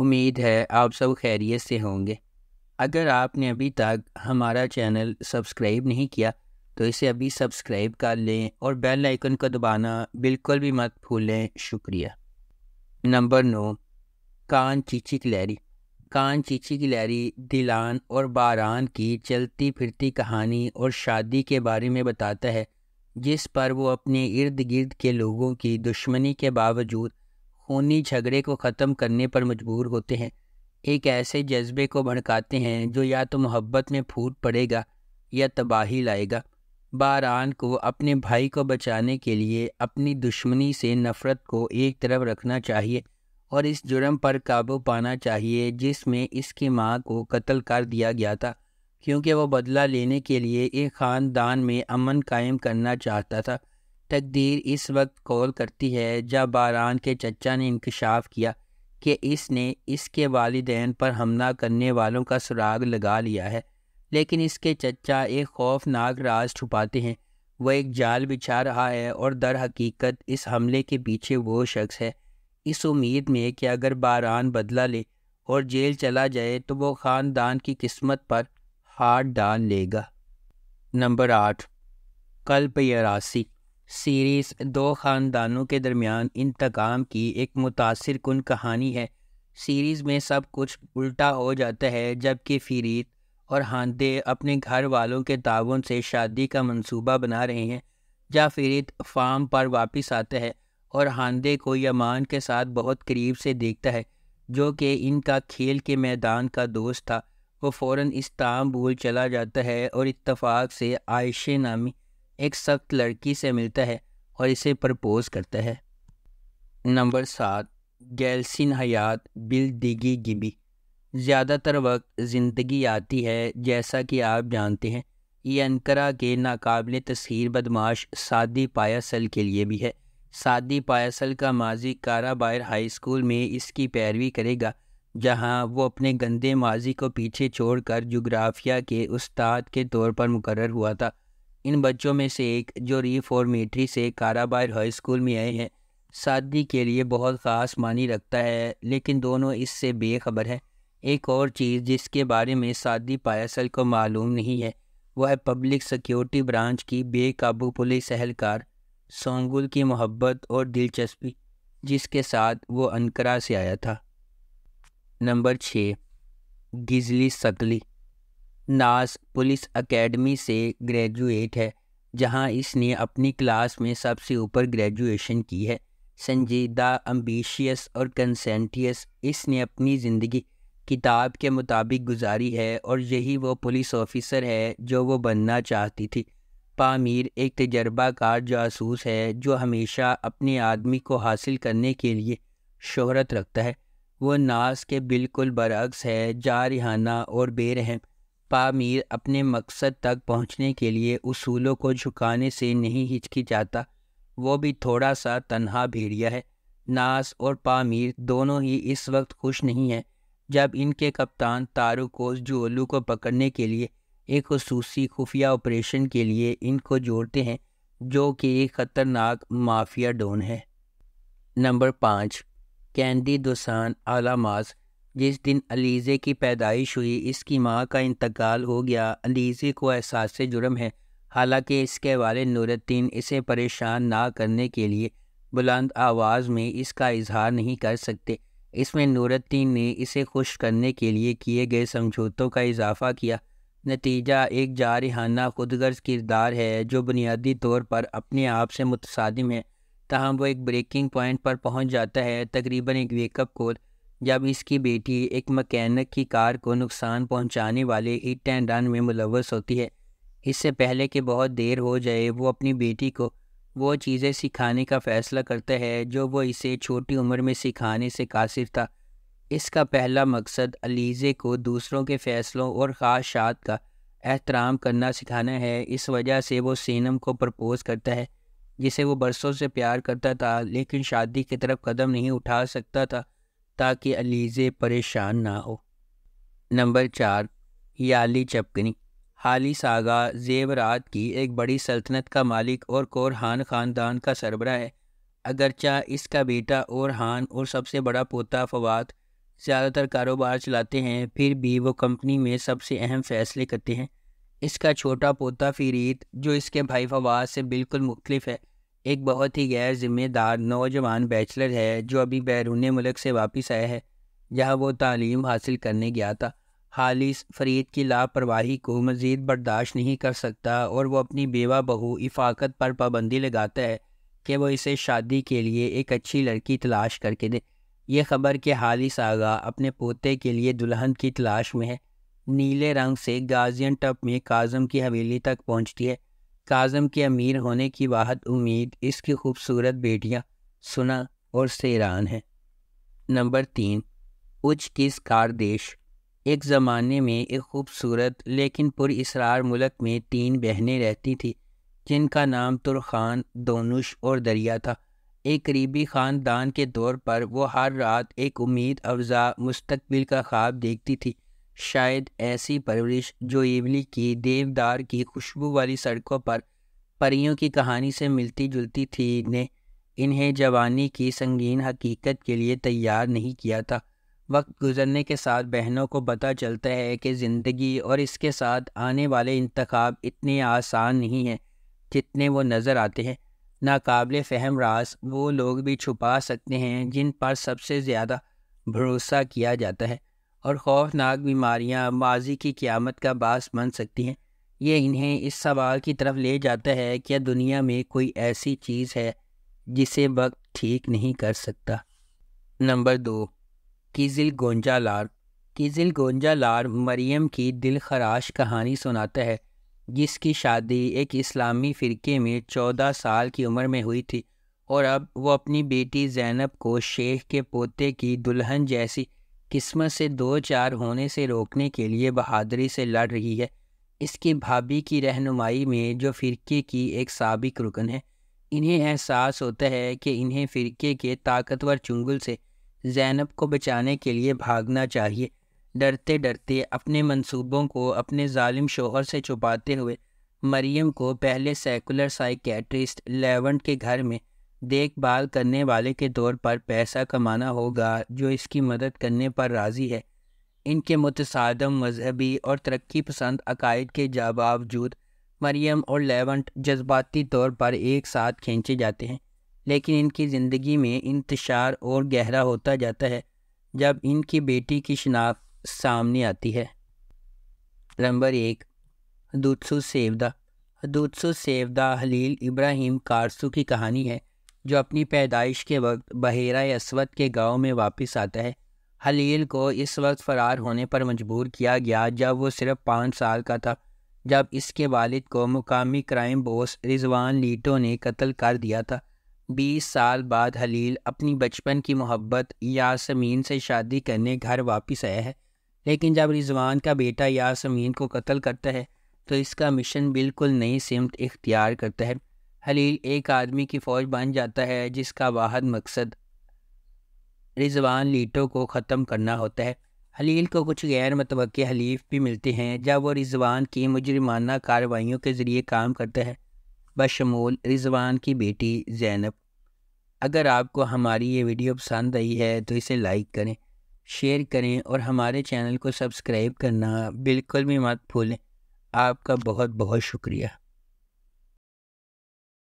उम्मीद है आप सब खैरियत से होंगे अगर आपने अभी तक हमारा चैनल सब्सक्राइब नहीं किया तो इसे अभी सब्सक्राइब कर लें और बेल आइकन को दबाना बिल्कुल भी मत भूलें शुक्रिया नंबर नौ कान चीची की लहरी कान चीची की लहरी दिलान और बारान की चलती फिरती कहानी और शादी के बारे में बताता है जिस पर वो अपने इर्द गिर्द के लोगों की दुश्मनी के बावजूद खूनी झगड़े को ख़त्म करने पर मजबूर होते हैं एक ऐसे जज्बे को भड़काते हैं जो या तो मोहब्बत में फूट पड़ेगा या तबाही लाएगा बारान को अपने भाई को बचाने के लिए अपनी दुश्मनी से नफ़रत को एक तरफ रखना चाहिए और इस जुर्म पर काबू पाना चाहिए जिसमें इसकी माँ को कत्ल कर दिया गया था क्योंकि वह बदला लेने के लिए एक ख़ानदान में अमन कायम करना चाहता था तकदीर इस वक्त कौल करती है जब बारान के चचा ने इंकशाफ किया कि इसने इसके वालदेन पर हमला करने वालों का सुराग लगा लिया है लेकिन इसके चचा एक खौफनाक राज छुपाते हैं वह एक जाल बिछा रहा है और दर हकीकत इस हमले के पीछे वो शख्स है इस उम्मीद में कि अगर बारान बदला ले और जेल चला जाए तो वो ख़ानदान की किस्मत पर हाथ डाल लेगा नंबर आठ कल्प यासी सीरीज़ दो ख़ानदानों के दरमियान इंतकाम की एक मुतासर कन कहानी है सीरीज़ में सब कुछ उल्टा हो जाता है जबकि फीरीत और हानदे अपने घर वालों के ताउन से शादी का मंसूबा बना रहे हैं जहाँ फीरीत फार्म पर वापस आता है और हानदे को यमान के साथ बहुत करीब से देखता है जो कि इनका खेल के मैदान का दोस्त था वो फ़ौर इस्तांबुल चला जाता है और इतफाक़ से आयशे नामी एक सख्त लड़की से मिलता है और इसे प्रपोज करता है नंबर सात गैलसिन हयात बिल दिगी गिबी ज़्यादातर वक्त ज़िंदगी आती है जैसा कि आप जानते हैं ये अनकरा के नाकबिल तस्र बदमाश सादी पायासल के लिए भी है सादी पायासल का माजी काराबायर हाई स्कूल में इसकी पैरवी करेगा जहां वो अपने गंदे माजी को पीछे छोड़कर जोग्राफिया के उस्ताद के तौर पर मुकर हुआ था इन बच्चों में से एक जो रिफॉर्मेटरी से काराबार हाई स्कूल में आए हैं शादी के लिए बहुत ख़ास मानी रखता है लेकिन दोनों इससे बेखबर है एक और चीज़ जिसके बारे में सादी पायसल को मालूम नहीं है वह पब्लिक सिक्योरिटी ब्रांच की बेकाबू पुलिस एहलकार सोंगुल की मोहब्बत और दिलचस्पी जिसके साथ वो अनकरा से आया था नंबर छः गिजली सकली नास पुलिस एकेडमी से ग्रेजुएट है जहां इसने अपनी क्लास में सबसे ऊपर ग्रेजुएशन की है संजीदा अम्बिशियस और कंसेंटियस इसने अपनी ज़िंदगी किताब के मुताबिक गुजारी है और यही वो पुलिस ऑफिसर है जो वो बनना चाहती थी पामीर एक तजर्बाकार जासूस है जो हमेशा अपने आदमी को हासिल करने के लिए शोहरत रखता है वो नास के बिल्कुल बरक्स है जारहाना और बेरहम पामीर अपने मकसद तक पहुंचने के लिए उसूलों को झुकाने से नहीं हिचकिचाता वो भी थोड़ा सा तन्हा भेड़िया है नास और पामीर दोनों ही इस वक्त खुश नहीं हैं जब इनके कप्तान तारू को जोलू को पकड़ने के लिए एक खसूसी खुफिया ऑपरेशन के लिए इनको जोड़ते हैं जो कि एक ख़तरनाक माफिया डोन है नंबर पाँच कैंडी दोसान आलामाज जिस दिन अलीज़े की पैदाइश हुई इसकी माँ का इंतकाल हो गया अलीज़े को एहसास से जुर्म है हालांकि इसके वाले नूरुद्दीन इसे परेशान ना करने के लिए बुलंद आवाज़ में इसका इजहार नहीं कर सकते इसमें नूरुद्दीन ने इसे खुश करने के लिए किए गए समझौतों का इजाफा किया नतीजा एक जारहाना खुदगर्ज किरदार है जो बुनियादी तौर पर अपने आप से मुतसादिम है तहम वो एक ब्रेकिंग पॉइंट पर पहुंच जाता है तकरीबन एक वेकअप कॉल जब इसकी बेटी एक मकैनिक की कार को नुकसान पहुंचाने वाले हिट एंड रन में मुलवस होती है इससे पहले कि बहुत देर हो जाए वो अपनी बेटी को वो चीज़ें सिखाने का फ़ैसला करता है जो वो इसे छोटी उम्र में सिखाने से कासिर था इसका पहला मकसद अलीज़े को दूसरों के फ़ैसलों और ख्वाहिशात का एहतराम करना सिखाना है इस वजह से वो सीनम को प्रपोज़ करता है जिसे वो बरसों से प्यार करता था लेकिन शादी की तरफ कदम नहीं उठा सकता था ताकि अलीज़े परेशान ना हो नंबर चार याली चपकनी हाली सागा जेवरात की एक बड़ी सल्तनत का मालिक और कोरहान ख़ानदान का सरबरा है अगरचा इसका बेटा और हान और सबसे बड़ा पोता फवाद ज़्यादातर कारोबार चलाते हैं फिर भी वो कंपनी में सबसे अहम फ़ैसले करते हैं इसका छोटा पोता फरीद जो इसके भाई फवाद से बिल्कुल मुख्तलिफ है एक बहुत ही गैर ज़िम्मेदार नौजवान बैचलर है जो अभी बैरून मुल्क से वापस आया है जहाँ वो तालीम हासिल करने गया था हालिस फरीद की लापरवाही को मज़ीद बर्दाश्त नहीं कर सकता और वो अपनी बेवा बहू इफाकत पर पाबंदी लगाता है कि वो इसे शादी के लिए एक अच्छी लड़की तलाश करके दे ये खबर कि हालिस आगा अपने पोते के लिए दुल्हन की तलाश में है नीले रंग से गाजियन टप में काजम की हवेली तक पहुँचती है काजम के अमीर होने की वाहत उम्मीद इसकी खूबसूरत बेटियां सुना और सेरान है नंबर तीन उच किस देश एक ज़माने में एक खूबसूरत लेकिन इसरार मुल्क में तीन बहनें रहती थी जिनका नाम तुरखान दोनुश और दरिया था एक करीबी ख़ानदान के दौर पर वो हर रात एक उम्मीद अफजा मुस्तबिल का ख्वाब देखती थी शायद ऐसी परवरिश जो इवली की देवदार की खुशबू वाली सड़कों पर परियों की कहानी से मिलती जुलती थी ने इन्हें जवानी की संगीन हकीकत के लिए तैयार नहीं किया था वक्त गुजरने के साथ बहनों को पता चलता है कि ज़िंदगी और इसके साथ आने वाले इंतखब इतने आसान नहीं हैं जितने वो नज़र आते हैं नाकबिल फहम रास वो लोग भी छुपा सकते हैं जिन पर सबसे ज़्यादा भरोसा किया जाता है और खौफनाक बीमारियां माजी की क़्यामत का बास बन सकती हैं ये इन्हें इस सवाल की तरफ ले जाता है कि दुनिया में कोई ऐसी चीज़ है जिसे वक्त ठीक नहीं कर सकता नंबर दो किजिल गोंजा लार किजिल गोंजा लार मरियम की दिल खराश कहानी सुनाता है जिसकी शादी एक इस्लामी फ़िरके में चौदह साल की उम्र में हुई थी और अब वो अपनी बेटी जैनब को शेख के पोते की दुल्हन जैसी किस्मत से दो चार होने से रोकने के लिए बहादुरी से लड़ रही है इसकी भाभी की रहनुमाई में जो फ़िरके की एक सबक रुकन है इन्हें एहसास होता है कि इन्हें फ़िरके के ताकतवर चुंगल से जैनब को बचाने के लिए भागना चाहिए डरते डरते अपने मंसूबों को अपने जालिम शोहर से छुपाते हुए मरियम को पहले सेकुलर साइकेट्रिस्ट लेवेंट के घर में देखभाल करने वाले के तौर पर पैसा कमाना होगा जो इसकी मदद करने पर राज़ी है इनके मुतसादम मजहबी और तरक्की पसंद अकायद के बावजूद मरियम और लेवंट जज्बाती तौर पर एक साथ खींचे जाते हैं लेकिन इनकी ज़िंदगी में इंतशार और गहरा होता जाता है जब इनकी बेटी की शनाख्त सामने आती है नंबर एक दूसू सेवदा दूसू सेवदा हलील इब्राहिम कारसू की कहानी है जो अपनी पैदाइश के वक्त बहेरा असवद के गांव में वापस आता है हलील को इस वक्त फ़रार होने पर मजबूर किया गया जब वो सिर्फ पाँच साल का था जब इसके वालिद को मुकामी क्राइम बॉस रिजवान लीटो ने कत्ल कर दिया था बीस साल बाद हलील अपनी बचपन की मोहब्बत यासमीन से शादी करने घर वापस आया है लेकिन जब रिजवान का बेटा यासमीन को कत्ल करता है तो इसका मिशन बिल्कुल नई सिमत इख्तियार करता है हलील एक आदमी की फ़ौज बन जाता है जिसका वाहद मकसद रिजवान लीटों को ख़त्म करना होता है हलील को कुछ गैर मतव हलीफ भी मिलते हैं जब वो रिजवान की मुजरमाना कार्रवाइयों के ज़रिए काम करता है बशमूल रिजवान की बेटी जैनब अगर आपको हमारी ये वीडियो पसंद आई है तो इसे लाइक करें शेयर करें और हमारे चैनल को सब्सक्राइब करना बिल्कुल भी मत भूलें आपका बहुत बहुत शुक्रिया